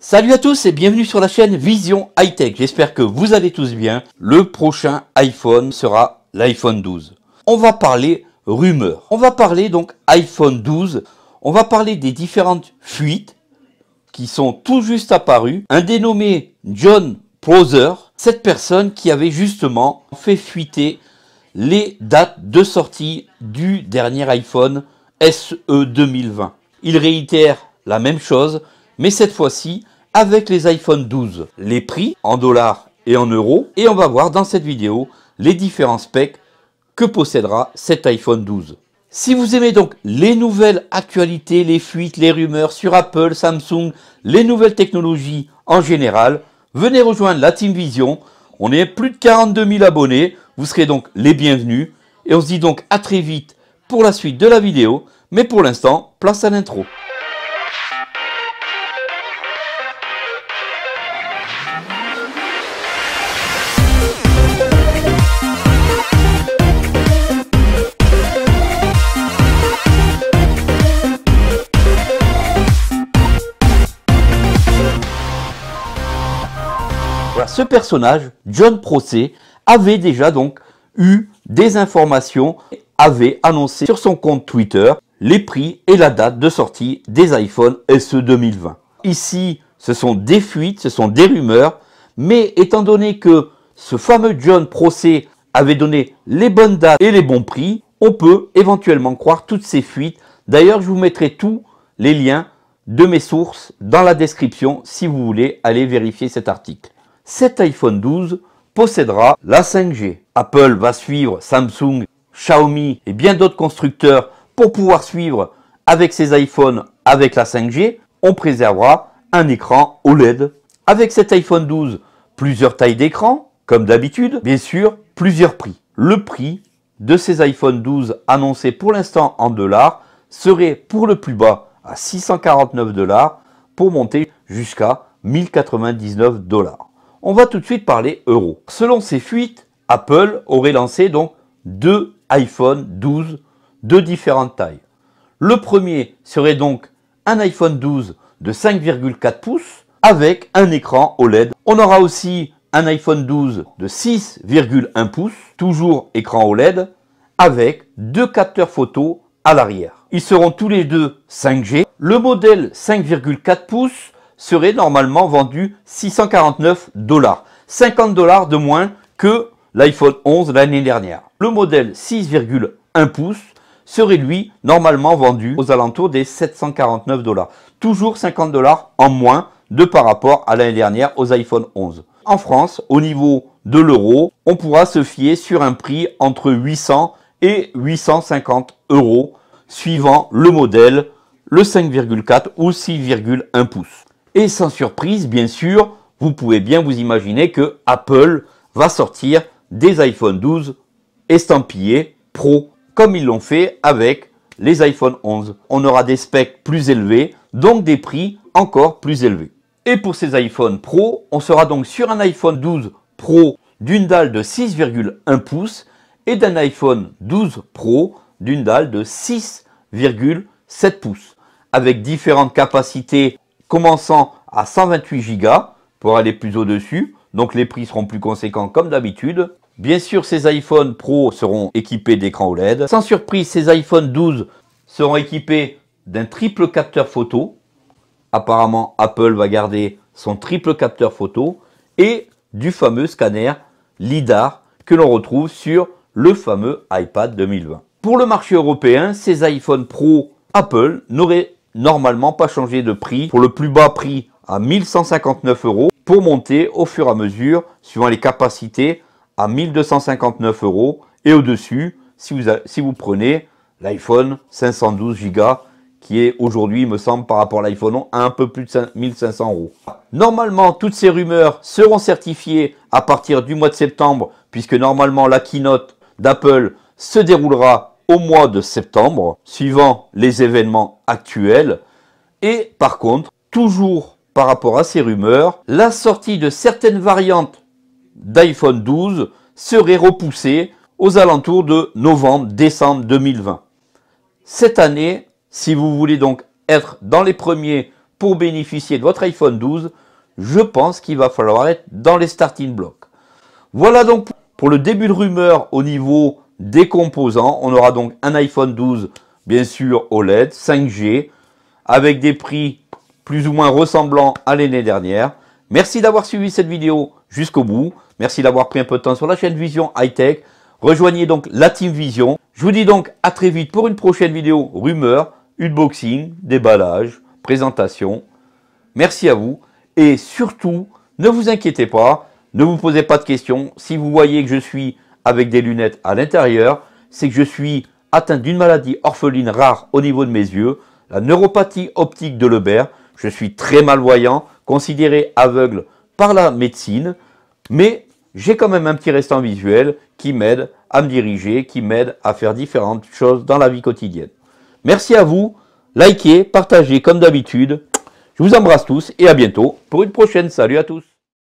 Salut à tous et bienvenue sur la chaîne Vision High Tech. J'espère que vous allez tous bien. Le prochain iPhone sera l'iPhone 12. On va parler rumeurs. On va parler donc iPhone 12. On va parler des différentes fuites qui sont tout juste apparues. Un dénommé John proser cette personne qui avait justement fait fuiter les dates de sortie du dernier iPhone SE 2020. Il réitère la même chose mais cette fois-ci avec les iPhone 12. Les prix en dollars et en euros. Et on va voir dans cette vidéo les différents specs que possédera cet iPhone 12. Si vous aimez donc les nouvelles actualités, les fuites, les rumeurs sur Apple, Samsung, les nouvelles technologies en général, venez rejoindre la Team Vision. On est plus de 42 000 abonnés, vous serez donc les bienvenus. Et on se dit donc à très vite pour la suite de la vidéo, mais pour l'instant, place à l'intro. ce personnage, John Procé, avait déjà donc eu des informations, avait annoncé sur son compte Twitter les prix et la date de sortie des iphone SE 2020. Ici, ce sont des fuites, ce sont des rumeurs, mais étant donné que ce fameux John Procé avait donné les bonnes dates et les bons prix, on peut éventuellement croire toutes ces fuites. D'ailleurs, je vous mettrai tous les liens de mes sources dans la description si vous voulez aller vérifier cet article cet iPhone 12 possédera la 5G. Apple va suivre Samsung, Xiaomi et bien d'autres constructeurs pour pouvoir suivre avec ses iPhones avec la 5G. On préservera un écran OLED. Avec cet iPhone 12, plusieurs tailles d'écran, comme d'habitude, bien sûr, plusieurs prix. Le prix de ces iPhone 12 annoncés pour l'instant en dollars serait pour le plus bas à 649 dollars pour monter jusqu'à 1099 dollars. On va tout de suite parler euro. Selon ces fuites, Apple aurait lancé donc deux iPhone 12 de différentes tailles. Le premier serait donc un iPhone 12 de 5,4 pouces avec un écran OLED. On aura aussi un iPhone 12 de 6,1 pouces, toujours écran OLED, avec deux capteurs photo à l'arrière. Ils seront tous les deux 5G. Le modèle 5,4 pouces serait normalement vendu 649 dollars, 50 dollars de moins que l'iPhone 11 l'année dernière. Le modèle 6,1 pouces serait lui normalement vendu aux alentours des 749 dollars, toujours 50 dollars en moins de par rapport à l'année dernière aux iPhone 11. En France, au niveau de l'euro, on pourra se fier sur un prix entre 800 et 850 euros suivant le modèle, le 5,4 ou 6,1 pouces. Et sans surprise, bien sûr, vous pouvez bien vous imaginer que Apple va sortir des iPhone 12 estampillés Pro, comme ils l'ont fait avec les iPhone 11. On aura des specs plus élevés, donc des prix encore plus élevés. Et pour ces iPhone Pro, on sera donc sur un iPhone 12 Pro d'une dalle de 6,1 pouces et d'un iPhone 12 Pro d'une dalle de 6,7 pouces. Avec différentes capacités commençant à 128 Go pour aller plus au-dessus. Donc les prix seront plus conséquents comme d'habitude. Bien sûr, ces iPhone Pro seront équipés d'écran OLED. Sans surprise, ces iPhone 12 seront équipés d'un triple capteur photo. Apparemment, Apple va garder son triple capteur photo et du fameux scanner LIDAR que l'on retrouve sur le fameux iPad 2020. Pour le marché européen, ces iPhone Pro Apple n'auraient normalement pas changer de prix pour le plus bas prix à 1159 euros pour monter au fur et à mesure suivant les capacités à 1259 euros et au-dessus si vous, si vous prenez l'iPhone 512 Go qui est aujourd'hui, me semble, par rapport à l'iPhone un peu plus de 1500 euros. Normalement, toutes ces rumeurs seront certifiées à partir du mois de septembre, puisque normalement la keynote d'Apple se déroulera au mois de septembre, suivant les événements actuels. Et par contre, toujours par rapport à ces rumeurs, la sortie de certaines variantes d'iPhone 12 serait repoussée aux alentours de novembre-décembre 2020. Cette année, si vous voulez donc être dans les premiers pour bénéficier de votre iPhone 12, je pense qu'il va falloir être dans les starting blocks. Voilà donc pour le début de rumeur au niveau des composants. On aura donc un iPhone 12, bien sûr OLED, 5G, avec des prix plus ou moins ressemblants à l'année dernière. Merci d'avoir suivi cette vidéo jusqu'au bout. Merci d'avoir pris un peu de temps sur la chaîne Vision Hightech Rejoignez donc la Team Vision. Je vous dis donc à très vite pour une prochaine vidéo rumeur, unboxing, déballage, présentation. Merci à vous et surtout, ne vous inquiétez pas, ne vous posez pas de questions. Si vous voyez que je suis avec des lunettes à l'intérieur, c'est que je suis atteint d'une maladie orpheline rare au niveau de mes yeux, la neuropathie optique de Lebert. Je suis très malvoyant, considéré aveugle par la médecine, mais j'ai quand même un petit restant visuel qui m'aide à me diriger, qui m'aide à faire différentes choses dans la vie quotidienne. Merci à vous, likez, partagez comme d'habitude. Je vous embrasse tous et à bientôt pour une prochaine. Salut à tous